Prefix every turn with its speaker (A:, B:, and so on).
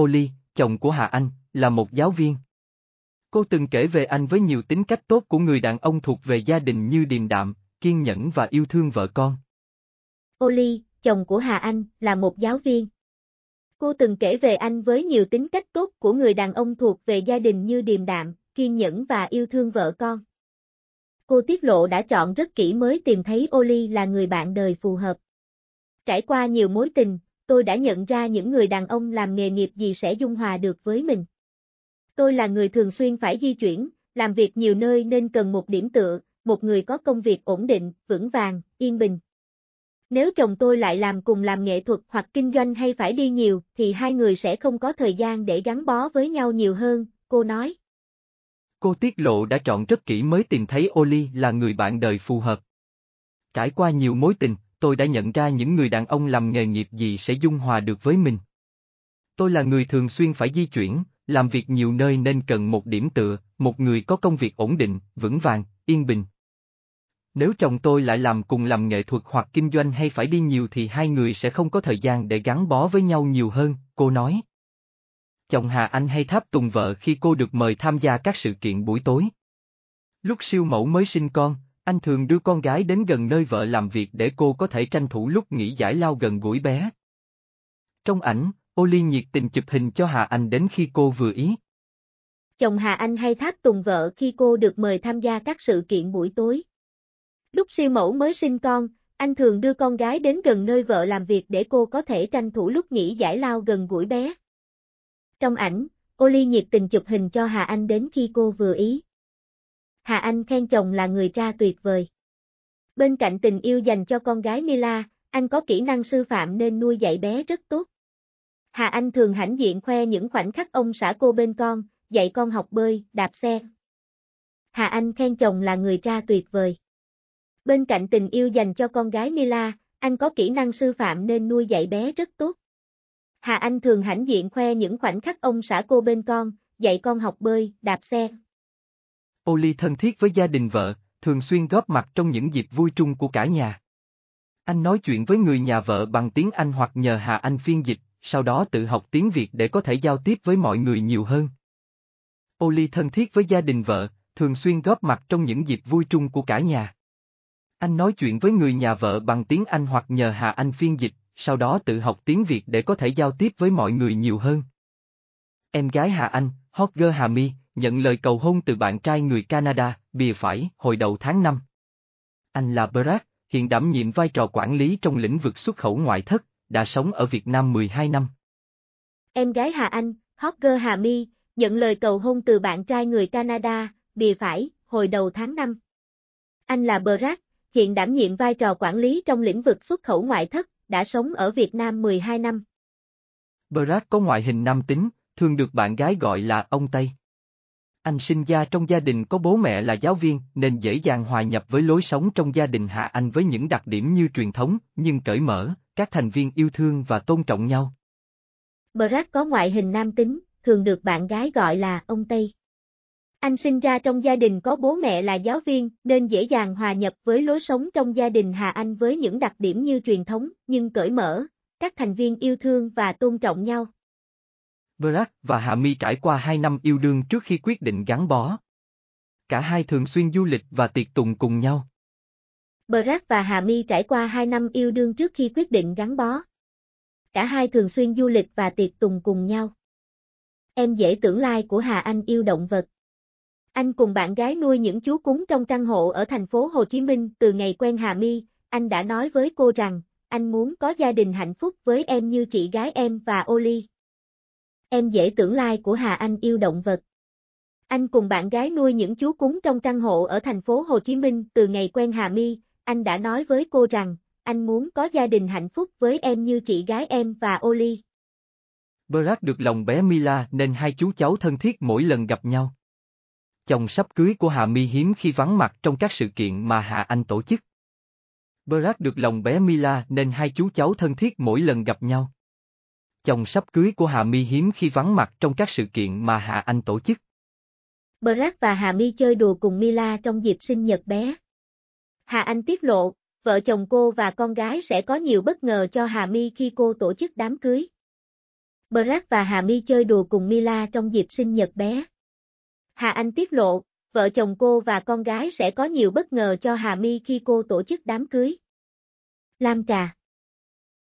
A: Oli, chồng của Hà Anh, là một giáo viên. Cô từng kể về anh với nhiều tính cách tốt của người đàn ông thuộc về gia đình như điềm đạm, kiên nhẫn và yêu thương vợ con.
B: Oli, chồng của Hà Anh, là một giáo viên. Cô từng kể về anh với nhiều tính cách tốt của người đàn ông thuộc về gia đình như điềm đạm, kiên nhẫn và yêu thương vợ con. Cô tiết lộ đã chọn rất kỹ mới tìm thấy Oli là người bạn đời phù hợp. Trải qua nhiều mối tình, tôi đã nhận ra những người đàn ông làm nghề nghiệp gì sẽ dung hòa được với mình. Tôi là người thường xuyên phải di chuyển, làm việc nhiều nơi nên cần một điểm tựa, một người có công việc ổn định, vững vàng, yên bình. Nếu chồng tôi lại làm cùng làm nghệ thuật hoặc kinh doanh hay phải đi nhiều, thì hai người sẽ không có thời gian để gắn bó với nhau nhiều hơn, cô nói.
A: Cô tiết lộ đã chọn rất kỹ mới tìm thấy Oli là người bạn đời phù hợp. Trải qua nhiều mối tình, tôi đã nhận ra những người đàn ông làm nghề nghiệp gì sẽ dung hòa được với mình. Tôi là người thường xuyên phải di chuyển, làm việc nhiều nơi nên cần một điểm tựa, một người có công việc ổn định, vững vàng, yên bình. Nếu chồng tôi lại làm cùng làm nghệ thuật hoặc kinh doanh hay phải đi nhiều thì hai người sẽ không có thời gian để gắn bó với nhau nhiều hơn, cô nói. Chồng Hà Anh hay tháp tùng vợ khi cô được mời tham gia các sự kiện buổi tối. Lúc siêu mẫu mới sinh con, anh thường đưa con gái đến gần nơi vợ làm việc để cô có thể tranh thủ lúc nghỉ giải lao gần gũi bé. Trong ảnh, Oli nhiệt tình chụp hình cho Hà Anh đến khi cô vừa ý.
B: Chồng Hà Anh hay tháp tùng vợ khi cô được mời tham gia các sự kiện buổi tối. Lúc siêu mẫu mới sinh con, anh thường đưa con gái đến gần nơi vợ làm việc để cô có thể tranh thủ lúc nghỉ giải lao gần gũi bé. Trong ảnh, Oli nhiệt tình chụp hình cho Hà Anh đến khi cô vừa ý. Hà Anh khen chồng là người cha tuyệt vời. Bên cạnh tình yêu dành cho con gái Mila, anh có kỹ năng sư phạm nên nuôi dạy bé rất tốt. Hà Anh thường hãnh diện khoe những khoảnh khắc ông xã cô bên con, dạy con học bơi, đạp xe. Hà Anh khen chồng là người cha tuyệt vời. Bên cạnh tình yêu dành cho con gái Mila, anh có kỹ năng sư phạm nên nuôi dạy bé rất tốt. Hà Anh thường hãnh diện khoe những khoảnh khắc ông xã cô bên con, dạy con học bơi, đạp xe.
A: Oli thân thiết với gia đình vợ, thường xuyên góp mặt trong những dịp vui chung của cả nhà. Anh nói chuyện với người nhà vợ bằng tiếng Anh hoặc nhờ Hà Anh phiên dịch, sau đó tự học tiếng Việt để có thể giao tiếp với mọi người nhiều hơn. Oli thân thiết với gia đình vợ, thường xuyên góp mặt trong những dịp vui chung của cả nhà. Anh nói chuyện với người nhà vợ bằng tiếng Anh hoặc nhờ Hà Anh phiên dịch, sau đó tự học tiếng Việt để có thể giao tiếp với mọi người nhiều hơn. Em gái Hà Anh, Hogger Hà Mi, nhận lời cầu hôn từ bạn trai người Canada, bìa phải, hồi đầu tháng 5. Anh là Brad, hiện đảm nhiệm vai trò quản lý trong lĩnh vực xuất khẩu ngoại thất, đã sống ở Việt Nam 12 năm.
B: Em gái Hà Anh, hot girl Hà My, nhận lời cầu hôn từ bạn trai người Canada, bìa phải, hồi đầu tháng 5. Anh là Brad, hiện đảm nhiệm vai trò quản lý trong lĩnh vực xuất khẩu ngoại thất, đã sống ở Việt Nam 12 năm.
A: Brad có ngoại hình nam tính, thường được bạn gái gọi là ông Tây. Anh sinh ra trong gia đình có bố mẹ là giáo viên nên dễ dàng hòa nhập với lối sống trong gia đình Hà Anh với những đặc điểm như truyền thống, nhưng cởi mở, các thành viên yêu thương và tôn trọng nhau.
B: Brad có ngoại hình nam tính, thường được bạn gái gọi là ông Tây. Anh sinh ra trong gia đình có bố mẹ là giáo viên, nên dễ dàng hòa nhập với lối sống trong gia đình Hà Anh với những đặc điểm như truyền thống, nhưng cởi mở, các thành viên yêu thương và tôn trọng nhau.
A: Barack và Hạ Mi trải qua hai năm yêu đương trước khi quyết định gắn bó. Cả hai thường xuyên du lịch và tiệc tùng cùng nhau.
B: Barack và Hạ Mi trải qua hai năm yêu đương trước khi quyết định gắn bó. Cả hai thường xuyên du lịch và tiệc tùng cùng nhau. Em dễ tưởng lai like của Hà Anh yêu động vật. Anh cùng bạn gái nuôi những chú cún trong căn hộ ở thành phố Hồ Chí Minh từ ngày quen Hà Mi, anh đã nói với cô rằng, anh muốn có gia đình hạnh phúc với em như chị gái em và Oli. Em dễ tưởng lai của Hà Anh yêu động vật. Anh cùng bạn gái nuôi những chú cún trong căn hộ ở thành phố Hồ Chí Minh từ ngày quen Hà mi, anh đã nói với cô rằng, anh muốn có gia đình hạnh phúc với em như chị gái em và Oli.
A: Barack được lòng bé Mila nên hai chú cháu thân thiết mỗi lần gặp nhau. Chồng sắp cưới của hà Mi hiếm khi vắng mặt trong các sự kiện mà hà Anh tổ chức. Barack được lòng bé Mila nên hai chú cháu thân thiết mỗi lần gặp nhau. Chồng sắp cưới của Hà Mi hiếm khi vắng mặt trong các sự kiện mà Hà Anh tổ chức.
B: Brad và Hà Mi chơi đùa cùng Mila trong dịp sinh nhật bé. Hà Anh tiết lộ, vợ chồng cô và con gái sẽ có nhiều bất ngờ cho Hà Mi khi cô tổ chức đám cưới. Brad và Hà Mi chơi đùa cùng Mila trong dịp sinh nhật bé. Hà Anh tiết lộ, vợ chồng cô và con gái sẽ có nhiều bất ngờ cho Hà Mi khi cô tổ chức đám cưới. Lam trà